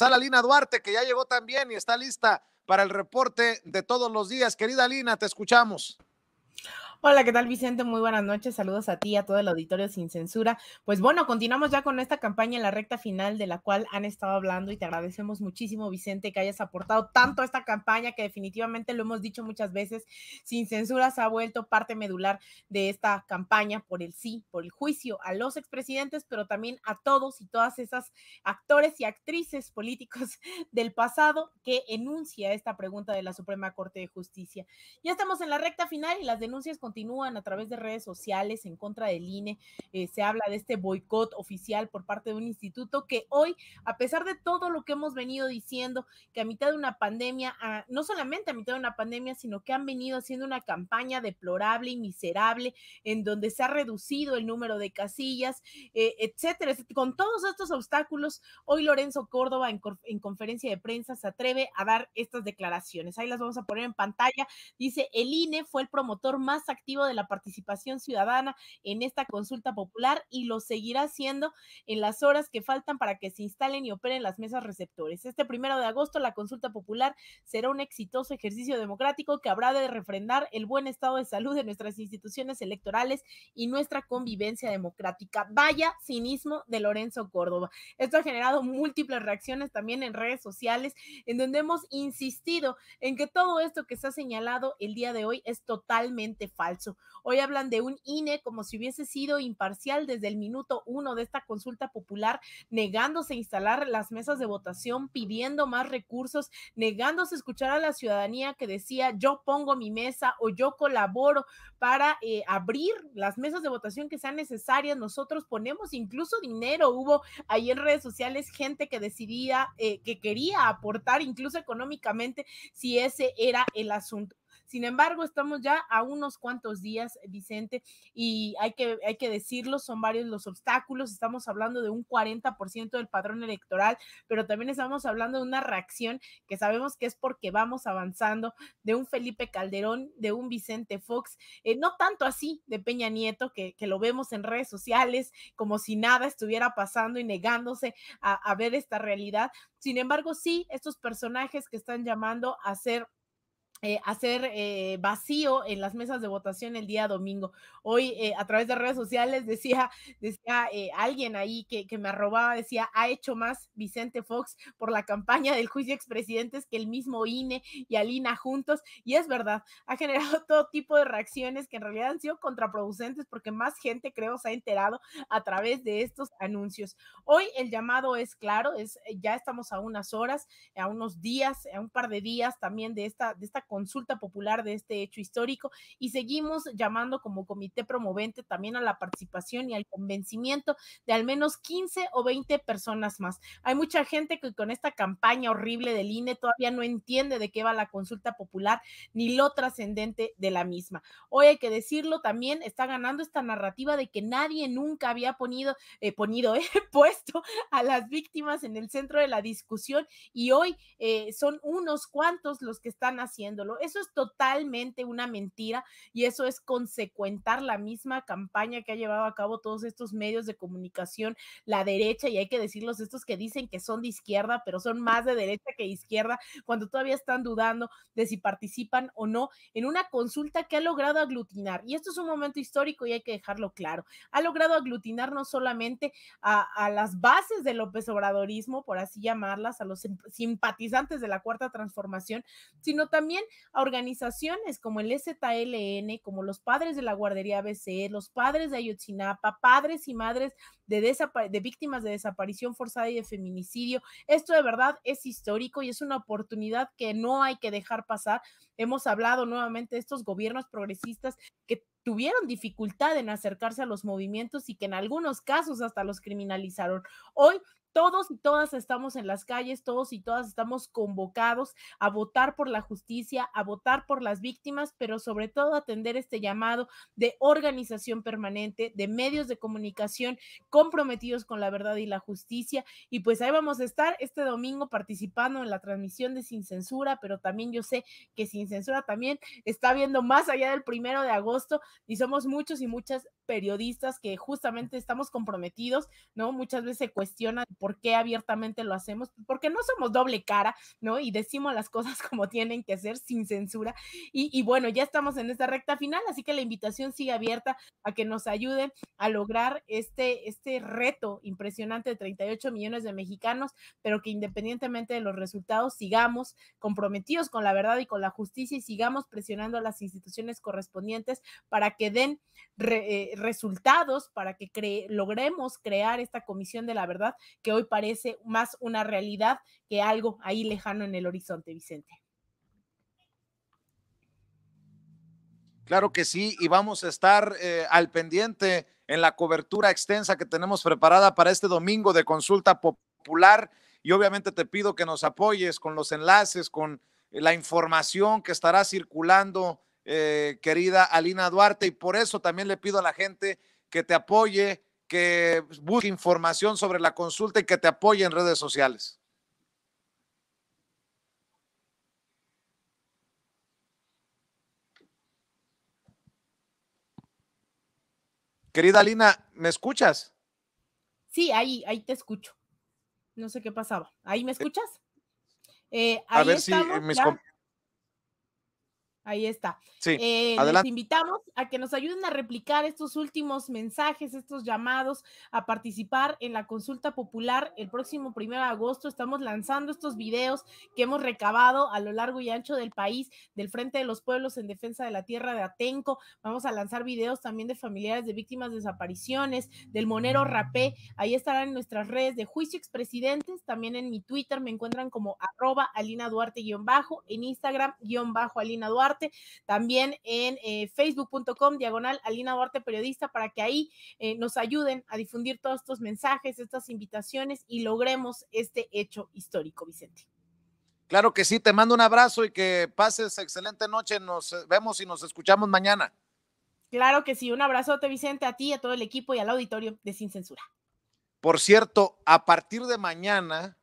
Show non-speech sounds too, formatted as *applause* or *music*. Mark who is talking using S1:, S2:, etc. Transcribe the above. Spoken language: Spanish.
S1: Sala Lina Duarte, que ya llegó también y está lista para el reporte de todos los días. Querida
S2: Lina, te escuchamos. Hola, ¿qué tal Vicente? Muy buenas noches. Saludos a ti, a todo el auditorio sin censura. Pues bueno, continuamos ya con esta campaña en la recta final de la cual han estado hablando y te agradecemos muchísimo, Vicente, que hayas aportado tanto a esta campaña que definitivamente lo hemos dicho muchas veces, sin censura se ha vuelto parte medular de esta campaña por el sí, por el juicio a los expresidentes, pero también a todos y todas esas actores y actrices políticos *laughs* del pasado que enuncia esta pregunta de la Suprema Corte de Justicia. Ya estamos en la recta final y las denuncias con continúan a través de redes sociales en contra del INE. Eh, se habla de este boicot oficial por parte de un instituto que hoy, a pesar de todo lo que hemos venido diciendo, que a mitad de una pandemia, ah, no solamente a mitad de una pandemia, sino que han venido haciendo una campaña deplorable y miserable en donde se ha reducido el número de casillas, eh, etcétera. Con todos estos obstáculos, hoy Lorenzo Córdoba en, conferencia de prensa se atreve a dar estas declaraciones. Ahí las vamos a poner en pantalla. Dice, el INE fue el promotor más activo de la participación ciudadana en esta consulta popular y lo seguirá haciendo en las horas que faltan para que se instalen y operen las mesas receptores. Este primero de agosto la consulta popular será un exitoso ejercicio democrático que habrá de refrendar el buen estado de salud de nuestras instituciones electorales y nuestra convivencia democrática. Vaya cinismo de Lorenzo Córdoba. Esto ha generado múltiples reacciones también en redes sociales, en donde hemos insistido en que todo esto que se ha señalado el día de hoy es totalmente falso. Hoy hablan de un INE como si hubiese sido imparcial desde el minuto uno de esta consulta popular, negándose a instalar las mesas de votación, pidiendo más recursos, negándose a escuchar a la ciudadanía que decía yo pongo mi mesa o yo colaboro para eh, abrir las mesas de votación que sean necesarias. Nosotros ponemos incluso dinero. Hubo ahí en redes sociales gente que decidía, eh, que quería aportar incluso económicamente si ese era el asunto. Sin embargo, estamos ya a unos cuantos días, Vicente, y hay que, hay que decirlo, son varios los obstáculos. Estamos hablando de un 40% del padrón electoral, pero también estamos hablando de una reacción que sabemos que es porque vamos avanzando, de un Felipe Calderón, de un Vicente Fox, eh, no tanto así de Peña Nieto, que, lo vemos en redes sociales como si nada estuviera pasando y negándose a, a ver esta realidad. Sin embargo, sí, estos personajes que están llamando a ser eh, hacer eh, vacío en las mesas de votación el día domingo. Hoy eh, a través de redes sociales decía, decía alguien ahí que, que, me arrobaba, decía, ha hecho más Vicente Fox por la campaña del juicio de expresidentes que el mismo INE y Alina juntos. Y es verdad, ha generado *laughs* todo tipo de reacciones que en realidad han sido contraproducentes porque más gente creo se ha enterado a través de estos anuncios. Hoy el llamado es claro, es, ya estamos a unas horas, a unos días, a un par de días también de esta, de esta consulta popular de este hecho histórico y seguimos llamando como comité promovente también a la participación y al convencimiento de al menos 15 o 20 personas más. Hay mucha gente que con esta campaña horrible del INE todavía no entiende de qué va la consulta popular ni lo trascendente de la misma. Hoy hay que decirlo, también está ganando esta narrativa de que nadie nunca había ponido, eh, eh, *laughs* puesto a las víctimas en el centro de la discusión y hoy eh, son unos cuantos los que están haciendo eso es totalmente una mentira y eso es consecuentar la misma campaña que ha llevado a cabo todos estos medios de comunicación, la derecha, y hay que decirlos, estos que dicen que son de izquierda, pero son más de derecha que de izquierda, cuando todavía están dudando de si participan o no en una consulta que ha logrado aglutinar. Y esto es un momento histórico y hay que dejarlo claro. Ha logrado aglutinar no solamente a, a las bases del López Obradorismo, por así llamarlas, a los simpatizantes de la Cuarta Transformación, sino también a organizaciones como el STLN, como los padres de la guardería ABC, los padres de Ayotzinapa, padres y madres de, de víctimas de desaparición forzada y de feminicidio. Esto de verdad es histórico y es una oportunidad que no hay que dejar pasar. Hemos hablado nuevamente de estos gobiernos progresistas que tuvieron dificultad en acercarse a los movimientos y que en algunos casos hasta los criminalizaron. Hoy todos y todas estamos en las calles, todos y todas estamos convocados a votar por la justicia, a votar por las víctimas, pero sobre todo atender este llamado de organización permanente, de medios de comunicación comprometidos con la verdad y la justicia. Y pues ahí vamos a estar este domingo participando en la transmisión de Sin Censura, pero también yo sé que Sin Censura también está viendo más allá del primero de agosto y somos muchos y muchas periodistas que justamente estamos comprometidos, ¿no? Muchas veces se cuestiona por qué abiertamente lo hacemos, porque no somos doble cara, ¿no? Y decimos las cosas *laughs* como tienen que ser, sin censura. Y, bueno, ya estamos en esta recta final, así que la invitación sigue abierta a que nos ayuden a lograr este, este reto impresionante de 38 millones de mexicanos, pero que independientemente de los resultados, sigamos comprometidos con la verdad y con la justicia y sigamos presionando a las instituciones correspondientes para que den eh, resultados para que logremos crear esta comisión de la verdad que hoy parece más una realidad que algo ahí lejano en el horizonte, Vicente.
S1: Claro que sí, y vamos a estar eh, al pendiente en la cobertura extensa que tenemos preparada para este domingo de consulta popular. Y obviamente te pido que nos apoyes con los enlaces, con la información que estará circulando eh, querida Alina Duarte, y por eso también le pido a la gente que te apoye, que busque información sobre la consulta y que te apoye en redes sociales. Querida Alina, ¿me
S2: escuchas? Sí, ahí, ahí te escucho. No sé qué pasaba. ¿Ahí me eh, escuchas? Eh, a ver si mis, Ahí está. Sí, eh, les invitamos a que nos ayuden a replicar estos últimos mensajes, estos llamados a participar en la consulta popular el próximo primero de agosto. Estamos lanzando estos videos que hemos recabado a lo largo y ancho del país, del Frente de los Pueblos en Defensa de la Tierra de Atenco. Vamos a lanzar videos también de familiares de víctimas de desapariciones, del Monero Rapé. Ahí estarán en nuestras redes de Juicio Expresidentes. También en mi Twitter me encuentran como arroba Alina Duarte-bajo, en Instagram-Alina Duarte también en eh, facebook.com diagonal Alina Duarte Periodista para que ahí eh, nos ayuden a difundir todos estos mensajes, estas invitaciones y logremos este hecho histórico, Vicente.
S1: Claro que sí, te mando un abrazo y que pases excelente noche. Nos eh, vemos y nos escuchamos mañana.
S2: Claro que sí, un abrazote Vicente a ti, a todo el equipo y al auditorio de Sin Censura.
S1: Por cierto, a partir de mañana